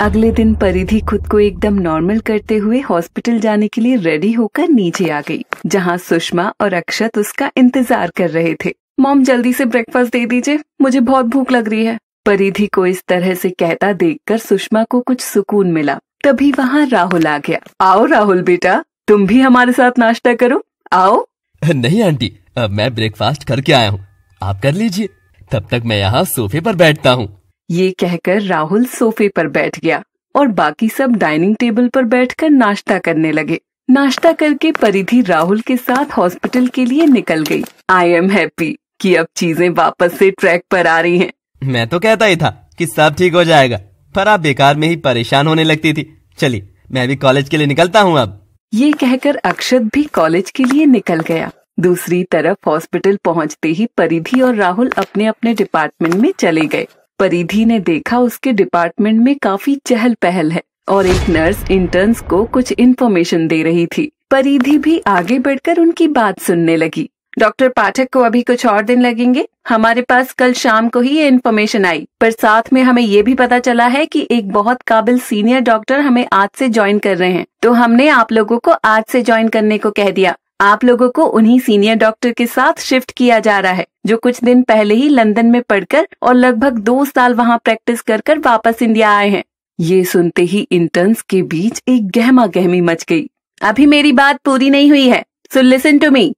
अगले दिन परिधि खुद को एकदम नॉर्मल करते हुए हॉस्पिटल जाने के लिए रेडी होकर नीचे आ गई जहां सुषमा और अक्षत उसका इंतजार कर रहे थे मॉम जल्दी से ब्रेकफास्ट दे दीजिए मुझे बहुत भूख लग रही है परिधि को इस तरह से कहता देखकर सुषमा को कुछ सुकून मिला तभी वहाँ राहुल आ गया आओ राहुल बेटा तुम भी हमारे साथ नाश्ता करो आओ नहीं आंटी मैं ब्रेकफास्ट करके आया हूँ आप कर लीजिए तब तक मैं यहाँ सोफे पर बैठता हूँ ये कहकर राहुल सोफे पर बैठ गया और बाकी सब डाइनिंग टेबल पर बैठकर नाश्ता करने लगे नाश्ता करके परिधि राहुल के साथ हॉस्पिटल के लिए निकल गई। आई एम हैप्पी कि अब चीजें वापस से ट्रैक पर आ रही हैं। मैं तो कहता ही था कि सब ठीक हो जाएगा पर आप बेकार में ही परेशान होने लगती थी चलिए मैं भी कॉलेज के लिए निकलता हूँ अब ये कहकर अक्षत भी कॉलेज के लिए निकल गया दूसरी तरफ हॉस्पिटल पहुँचते ही परिधि और राहुल अपने अपने डिपार्टमेंट में चले गए परिधि ने देखा उसके डिपार्टमेंट में काफी चहल पहल है और एक नर्स इंटर्न्स को कुछ इन्फॉर्मेशन दे रही थी परिधि भी आगे बढ़कर उनकी बात सुनने लगी डॉक्टर पाठक को अभी कुछ और दिन लगेंगे हमारे पास कल शाम को ही ये इन्फॉर्मेशन आई पर साथ में हमें ये भी पता चला है कि एक बहुत काबिल सीनियर डॉक्टर हमें आज से ज्वाइन कर रहे हैं तो हमने आप लोगों को आज से ज्वाइन करने को कह दिया आप लोगों को उन्हीं सीनियर डॉक्टर के साथ शिफ्ट किया जा रहा है जो कुछ दिन पहले ही लंदन में पढ़कर और लगभग दो साल वहाँ प्रैक्टिस कर कर वापस इंडिया आए हैं ये सुनते ही इंटर्न्स के बीच एक गहमा गहमी मच गई अभी मेरी बात पूरी नहीं हुई है सो लिसन टू मी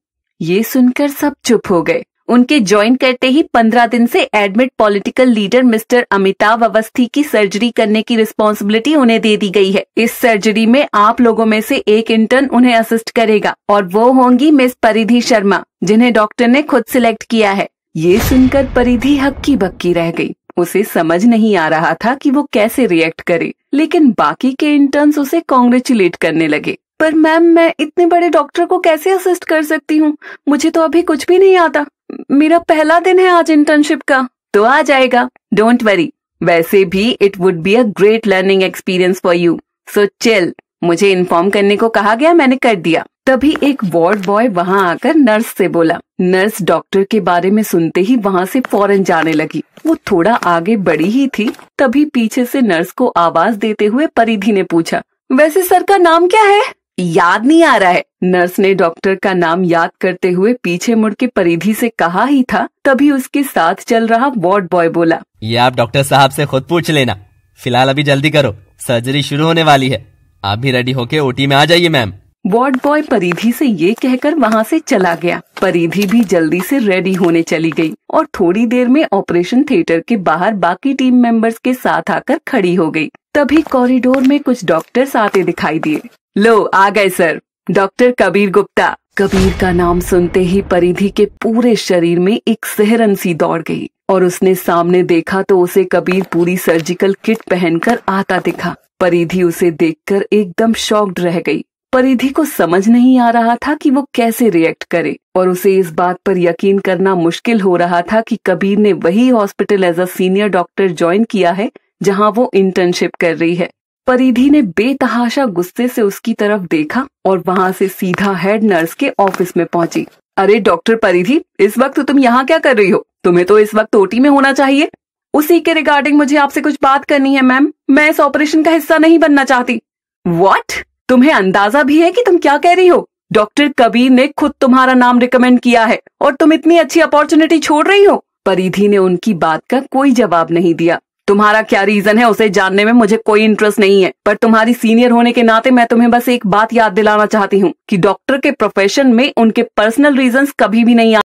ये सुनकर सब चुप हो गए उनके ज्वाइन करते ही पंद्रह दिन से admit political leader mister Amitabh Awasthi की सर्जरी करने की रिस्पॉन्सिबिलिटी उन्हें दे दी गई है इस सर्जरी में आप लोगों में से एक इंटर्न उन्हें असिस्ट करेगा और वो होंगी मिस परिधि शर्मा जिन्हें डॉक्टर ने खुद सिलेक्ट किया है ये सुनकर परिधि हक्की बक्की रह गई उसे समझ नहीं आ रहा था कि वो कैसे रिएक्ट करे लेकिन बाकी के इंटर्न्स उसे कॉन्ग्रेचुलेट करने लगे पर मैम मैं इतने बड़े डॉक्टर को कैसे असिस्ट कर सकती हूँ मुझे तो अभी कुछ भी नहीं आता मेरा पहला दिन है आज इंटर्नशिप का तो आ जाएगा डोंट वरी वैसे भी it would be a great learning experience for you so chill मुझे इन्फॉर्म करने को कहा गया मैंने कर दिया तभी एक वार्ड बॉय वहाँ आकर नर्स से बोला नर्स डॉक्टर के बारे में सुनते ही वहाँ से फौरन जाने लगी वो थोड़ा आगे बढ़ी ही थी तभी पीछे से नर्स को आवाज देते हुए परिधि ने पूछा वैसे सर का नाम क्या है याद नहीं आ रहा है नर्स ने डॉक्टर का नाम याद करते हुए पीछे मुड़ के परिधि से कहा ही था तभी उसके साथ चल रहा वार्ड बॉय बोला ये आप डॉक्टर साहब से खुद पूछ लेना फिलहाल अभी जल्दी करो सर्जरी शुरू होने वाली है आप भी रेडी होके ओटी में आ जाइए मैम वार्ड बॉय परिधि से ये कहकर वहाँ से चला गया परिधि भी जल्दी से रेडी होने चली गई और थोड़ी देर में ऑपरेशन थिएटर के बाहर बाकी टीम मेंबर्स के साथ आकर खड़ी हो गई तभी कॉरिडोर में कुछ डॉक्टर्स आते दिखाई दिए लो आ गए सर डॉक्टर कबीर गुप्ता कबीर का नाम सुनते ही परिधि के पूरे शरीर में एक सहरन सी दौड़ गई और उसने सामने देखा तो उसे कबीर पूरी सर्जिकल किट पहनकर आता दिखा परिधि उसे देखकर एकदम शॉक्ड रह गई परिधि को समझ नहीं आ रहा था कि वो कैसे रिएक्ट करे और उसे इस बात पर यकीन करना मुश्किल हो रहा था कि कबीर ने वही hospital as a senior doctor join किया है जहां वो इंटर्नशिप कर रही है परिधि ने बेतहाशा गुस्से से उसकी तरफ देखा और वहां से सीधा हेड नर्स के ऑफिस में पहुंची अरे डॉक्टर परिधि इस वक्त तुम यहाँ क्या कर रही हो तुम्हें तो इस वक्त ओटी में होना चाहिए उसी के रिगार्डिंग मुझे आपसे कुछ बात करनी है मैम मैं इस ऑपरेशन का हिस्सा नहीं बनना चाहती वॉट तुम्हें अंदाजा भी है कि तुम क्या कह रही हो डॉक्टर कबीर ने खुद तुम्हारा नाम रिकमेंड किया है और तुम इतनी अच्छी अपॉर्चुनिटी छोड़ रही हो परिधि ने उनकी बात का कोई जवाब नहीं दिया तुम्हारा क्या रीजन है उसे जानने में मुझे कोई इंटरेस्ट नहीं है पर तुम्हारी सीनियर होने के नाते मैं तुम्हें बस एक बात याद दिलाना चाहती हूँ कि डॉक्टर के प्रोफेशन में उनके पर्सनल रीजन कभी भी नहीं